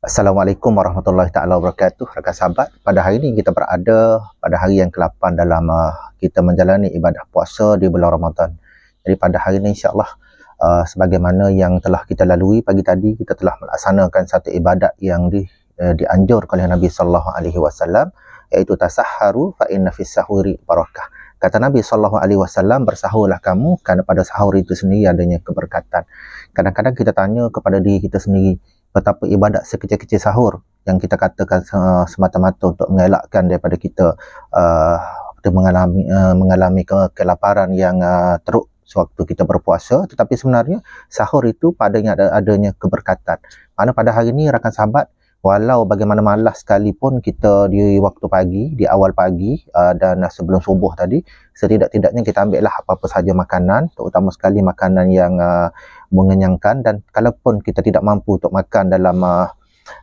Assalamualaikum warahmatullahi taala wabarakatuh rakan sahabat pada hari ini kita berada pada hari yang ke-8 dalam uh, kita menjalani ibadah puasa di bulan Ramadan. Jadi pada hari ini insyaallah uh, sebagaimana yang telah kita lalui pagi tadi kita telah melaksanakan satu ibadat yang di, uh, dianjur oleh Nabi sallallahu alaihi wasallam iaitu tasahharu fa inna fis sahuri barakah. Kata Nabi sallallahu alaihi wasallam bersahurlah kamu kerana pada sahur itu sendiri adanya keberkatan. Kadang-kadang kita tanya kepada diri kita sendiri betapa ibadat sekecil-kecil sahur yang kita katakan uh, semata-mata untuk mengelakkan daripada kita uh, mengalami uh, mengalami ke- kelaparan yang uh, teruk sewaktu kita berpuasa tetapi sebenarnya sahur itu padanya ada adanya keberkatan. Mana pada hari ini rakan sahabat walau bagaimana malas sekalipun kita di waktu pagi, di awal pagi uh, dan ah, sebelum subuh tadi, setidak-tidaknya kita ambil lah apa-apa saja makanan, terutama sekali makanan yang uh, mengenyangkan dan kalaupun kita tidak mampu untuk makan dalam uh,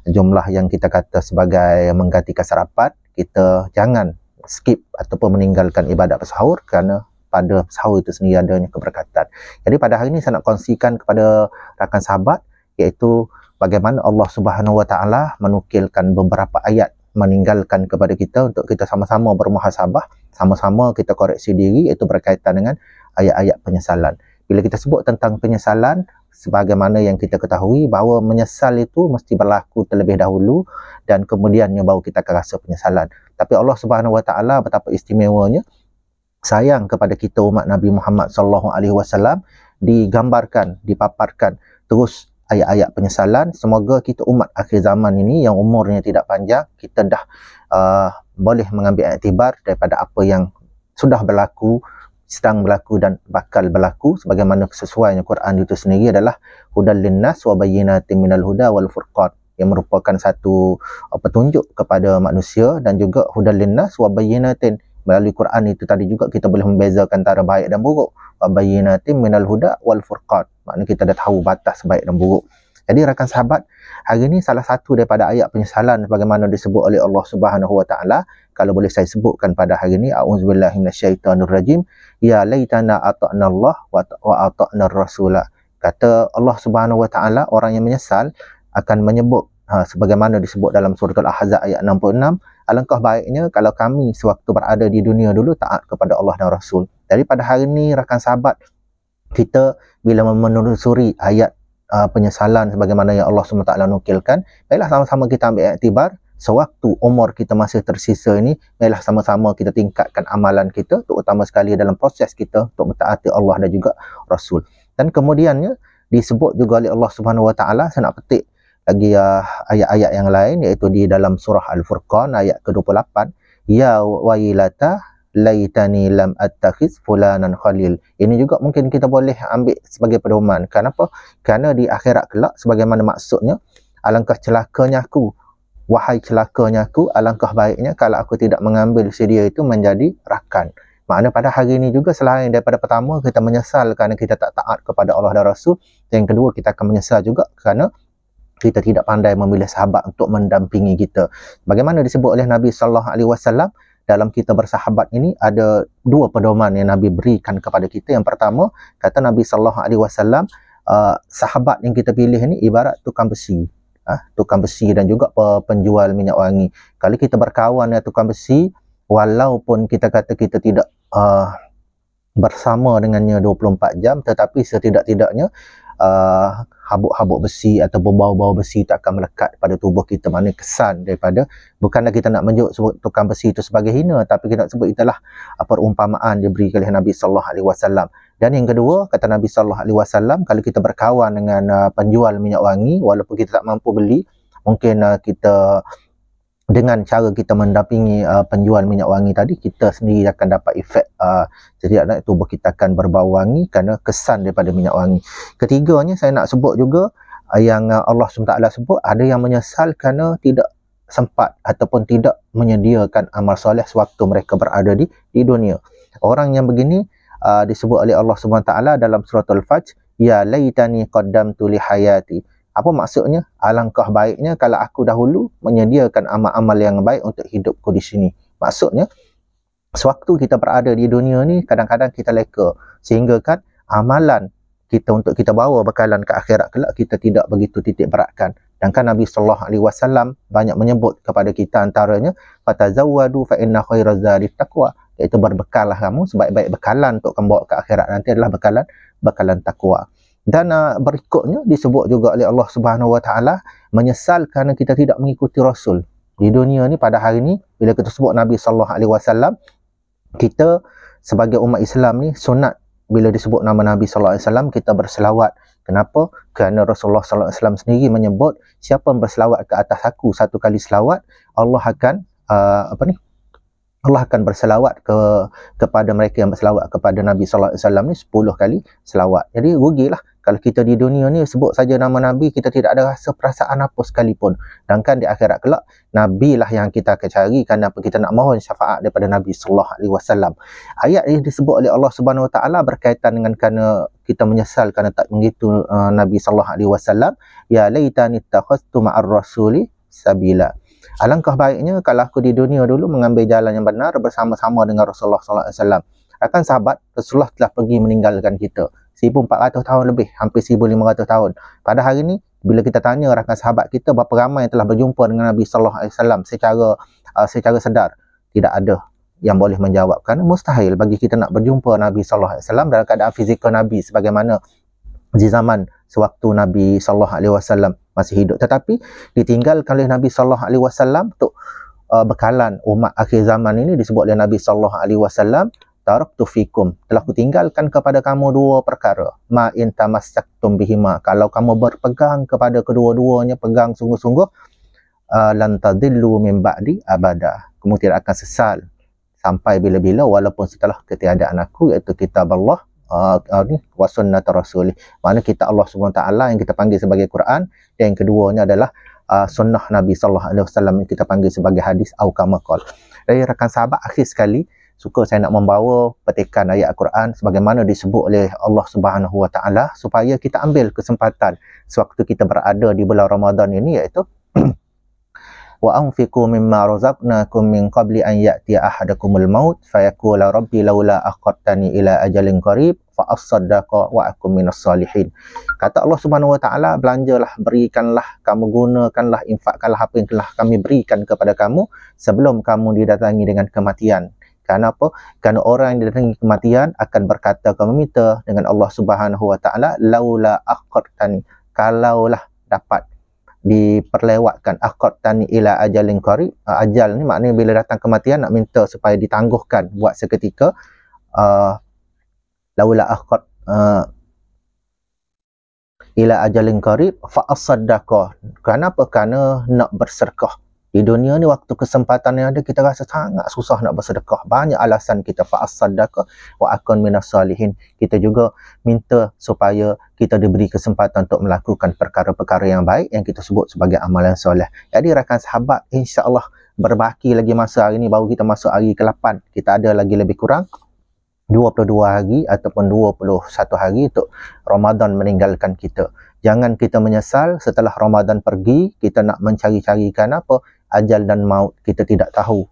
jumlah yang kita kata sebagai menggantikan sarapan, kita jangan skip ataupun meninggalkan ibadat sahur kerana pada sahur itu sendiri adanya keberkatan. Jadi pada hari ini saya nak kongsikan kepada rakan sahabat iaitu bagaimana Allah Subhanahu Wa Taala menukilkan beberapa ayat meninggalkan kepada kita untuk kita sama-sama bermuhasabah, sama-sama kita koreksi diri itu berkaitan dengan ayat-ayat penyesalan. Bila kita sebut tentang penyesalan, sebagaimana yang kita ketahui bahawa menyesal itu mesti berlaku terlebih dahulu dan kemudiannya baru kita akan rasa penyesalan. Tapi Allah Subhanahu Wa Taala betapa istimewanya sayang kepada kita umat Nabi Muhammad sallallahu alaihi wasallam digambarkan, dipaparkan terus ayat-ayat penyesalan. Semoga kita umat akhir zaman ini yang umurnya tidak panjang, kita dah uh, boleh mengambil iktibar daripada apa yang sudah berlaku, sedang berlaku dan bakal berlaku sebagaimana sesuai kesesuaian Quran itu sendiri adalah hudal linnas wa bayyinatin minal huda wal furqan yang merupakan satu uh, petunjuk kepada manusia dan juga hudal linnas wa melalui Quran itu tadi juga kita boleh membezakan antara baik dan buruk wabayyinati minal huda wal furqan maknanya kita dah tahu batas baik dan buruk jadi rakan sahabat hari ini salah satu daripada ayat penyesalan bagaimana disebut oleh Allah Subhanahu wa taala kalau boleh saya sebutkan pada hari ini auzubillahi minasyaitonir rajim ya laitana ata'na Allah wa ata'na rasula kata Allah Subhanahu wa taala orang yang menyesal akan menyebut ha, sebagaimana disebut dalam surah Al-Ahzab ayat 66, alangkah baiknya kalau kami sewaktu berada di dunia dulu taat kepada Allah dan Rasul. Daripada hari ini rakan sahabat kita bila menelusuri ayat uh, penyesalan sebagaimana yang Allah SWT nukilkan, baiklah sama-sama kita ambil iktibar sewaktu umur kita masih tersisa ini, baiklah sama-sama kita tingkatkan amalan kita terutama sekali dalam proses kita untuk mentaati Allah dan juga Rasul. Dan kemudiannya disebut juga oleh Allah Subhanahu Wa Taala saya nak petik lagi ah, ayat-ayat uh, yang lain iaitu di dalam surah Al-Furqan ayat ke-28 ya wailata laitani lam attakhiz fulanan khalil ini juga mungkin kita boleh ambil sebagai pedoman kenapa kerana di akhirat kelak sebagaimana maksudnya alangkah celakanya aku wahai celakanya aku alangkah baiknya kalau aku tidak mengambil si dia itu menjadi rakan Maknanya pada hari ini juga selain daripada pertama kita menyesal kerana kita tak taat kepada Allah dan Rasul. yang kedua kita akan menyesal juga kerana kita tidak pandai memilih sahabat untuk mendampingi kita. Bagaimana disebut oleh Nabi sallallahu alaihi wasallam dalam kita bersahabat ini ada dua pedoman yang Nabi berikan kepada kita. Yang pertama, kata Nabi sallallahu alaihi wasallam, uh, sahabat yang kita pilih ini ibarat tukang besi. Ah, tukang besi dan juga penjual minyak wangi. Kalau kita berkawan dengan tukang besi, walaupun kita kata kita tidak uh, bersama dengannya 24 jam tetapi setidak-tidaknya Uh, habuk-habuk uh, besi atau bau-bau besi tak akan melekat pada tubuh kita mana kesan daripada bukanlah kita nak menunjuk tukang besi itu sebagai hina tapi kita nak sebut itulah uh, perumpamaan diberi oleh Nabi sallallahu alaihi wasallam dan yang kedua kata Nabi sallallahu alaihi wasallam kalau kita berkawan dengan uh, penjual minyak wangi walaupun kita tak mampu beli mungkin uh, kita dengan cara kita mendampingi uh, penjual minyak wangi tadi kita sendiri akan dapat efek uh, setiap naik tubuh kita akan berbau wangi kerana kesan daripada minyak wangi ketiganya saya nak sebut juga uh, yang uh, Allah SWT sebut ada yang menyesal kerana tidak sempat ataupun tidak menyediakan amal soleh sewaktu mereka berada di di dunia orang yang begini uh, disebut oleh Allah SWT dalam surah Al-Fajr ya laytani qaddamtu li hayati apa maksudnya? Alangkah baiknya kalau aku dahulu menyediakan amal-amal yang baik untuk hidupku di sini. Maksudnya, sewaktu kita berada di dunia ni, kadang-kadang kita leka. Sehingga kan amalan kita untuk kita bawa bekalan ke akhirat kelak kita tidak begitu titik beratkan. Dan kan Nabi sallallahu alaihi wasallam banyak menyebut kepada kita antaranya fatazawwadu fa inna khairaz zadi taqwa iaitu berbekallah kamu sebaik-baik bekalan untuk kamu bawa ke akhirat nanti adalah bekalan bekalan takwa dan uh, berikutnya disebut juga oleh Allah Subhanahu Wa Taala menyesal kerana kita tidak mengikuti rasul di dunia ni pada hari ni bila kita sebut Nabi sallallahu alaihi wasallam kita sebagai umat Islam ni sunat bila disebut nama Nabi sallallahu alaihi wasallam kita berselawat kenapa kerana Rasulullah sallallahu alaihi wasallam sendiri menyebut siapa yang berselawat ke atas aku satu kali selawat Allah akan uh, apa ni Allah akan berselawat ke kepada mereka yang berselawat kepada Nabi sallallahu alaihi wasallam ni 10 kali selawat. Jadi rugilah kalau kita di dunia ni sebut saja nama Nabi kita tidak ada rasa perasaan apa sekalipun sedangkan di akhirat kelak Nabi lah yang kita akan cari kenapa kita nak mohon syafaat daripada Nabi Sallallahu Alaihi Wasallam ayat yang disebut oleh Allah Subhanahu Wa Taala berkaitan dengan kerana kita menyesal kerana tak mengitu uh, Nabi Sallallahu Alaihi Wasallam ya laitani takhastu ma'ar rasuli sabila Alangkah baiknya kalau aku di dunia dulu mengambil jalan yang benar bersama-sama dengan Rasulullah Alaihi Wasallam. Akan sahabat, Rasulullah telah pergi meninggalkan kita. 1400 tahun lebih hampir 1500 tahun pada hari ini bila kita tanya rakan sahabat kita berapa ramai yang telah berjumpa dengan Nabi sallallahu alaihi wasallam secara uh, secara sedar tidak ada yang boleh menjawab kerana mustahil bagi kita nak berjumpa Nabi sallallahu alaihi wasallam dalam keadaan fizikal Nabi sebagaimana di zaman sewaktu Nabi sallallahu alaihi wasallam masih hidup tetapi ditinggalkan oleh Nabi sallallahu alaihi wasallam untuk uh, bekalan umat akhir zaman ini disebut oleh Nabi sallallahu alaihi wasallam Tarak tu fikum telah kutinggalkan kepada kamu dua perkara ma in tamassaktum bihima kalau kamu berpegang kepada kedua-duanya pegang sungguh-sungguh uh, lan tadillu min ba'di abada kamu tidak akan sesal sampai bila-bila walaupun setelah ketiadaan aku iaitu kitab Allah ah, ah, wa sunnat rasul Mana kita Allah Subhanahu taala yang kita panggil sebagai Quran dan yang keduanya adalah uh, sunnah Nabi sallallahu alaihi wasallam yang kita panggil sebagai hadis au kama qol dari rakan sahabat akhir sekali suka saya nak membawa petikan ayat Al-Quran sebagaimana disebut oleh Allah Subhanahu Wa Taala supaya kita ambil kesempatan sewaktu kita berada di bulan Ramadan ini iaitu wa anfiqu mimma razaqnakum min qabli an ya'ti ahadakumul maut fa yaqula rabbi laula akhartani ila ajalin qarib fa asaddaqa wa akum minas salihin kata Allah Subhanahu wa taala belanjalah berikanlah kamu gunakanlah infakkanlah apa yang telah kami berikan kepada kamu sebelum kamu didatangi dengan kematian kerana apa? Kerana orang yang datangi kematian akan berkata akan meminta dengan Allah Subhanahu Wa Taala laula aqartan kalaulah dapat diperlewatkan aqartan ila ajalin qarib. Uh, ajal ni maknanya bila datang kematian nak minta supaya ditangguhkan buat seketika. Uh, laula aqart uh, ah, ila ajalin qarib fa asaddaqa kenapa kerana nak berserkah di dunia ni waktu kesempatan yang ada kita rasa sangat susah nak bersedekah. Banyak alasan kita fa'as sadaqah wa akun minas salihin. Kita juga minta supaya kita diberi kesempatan untuk melakukan perkara-perkara yang baik yang kita sebut sebagai amalan soleh. Jadi rakan sahabat insyaAllah berbaki lagi masa hari ni baru kita masuk hari ke-8. Kita ada lagi lebih kurang 22 hari ataupun 21 hari untuk Ramadan meninggalkan kita. Jangan kita menyesal setelah Ramadan pergi, kita nak mencari-carikan apa ajal dan maut kita tidak tahu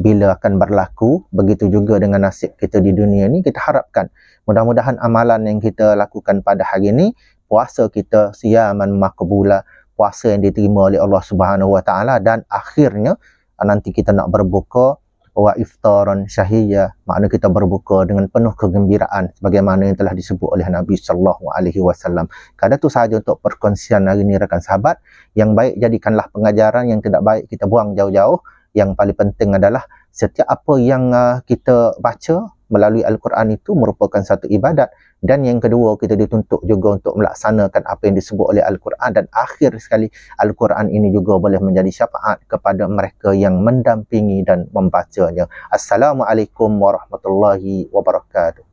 bila akan berlaku begitu juga dengan nasib kita di dunia ni kita harapkan mudah-mudahan amalan yang kita lakukan pada hari ini puasa kita siaman makbula puasa yang diterima oleh Allah Subhanahu Wa Taala dan akhirnya nanti kita nak berbuka wa iftaran syahiyah makna kita berbuka dengan penuh kegembiraan sebagaimana yang telah disebut oleh Nabi sallallahu alaihi wasallam. Kadar tu saja untuk perkongsian hari ini rakan sahabat. Yang baik jadikanlah pengajaran, yang tidak baik kita buang jauh-jauh. Yang paling penting adalah setiap apa yang uh, kita baca melalui Al-Quran itu merupakan satu ibadat dan yang kedua kita dituntut juga untuk melaksanakan apa yang disebut oleh Al-Quran dan akhir sekali Al-Quran ini juga boleh menjadi syafaat kepada mereka yang mendampingi dan membacanya. Assalamualaikum warahmatullahi wabarakatuh.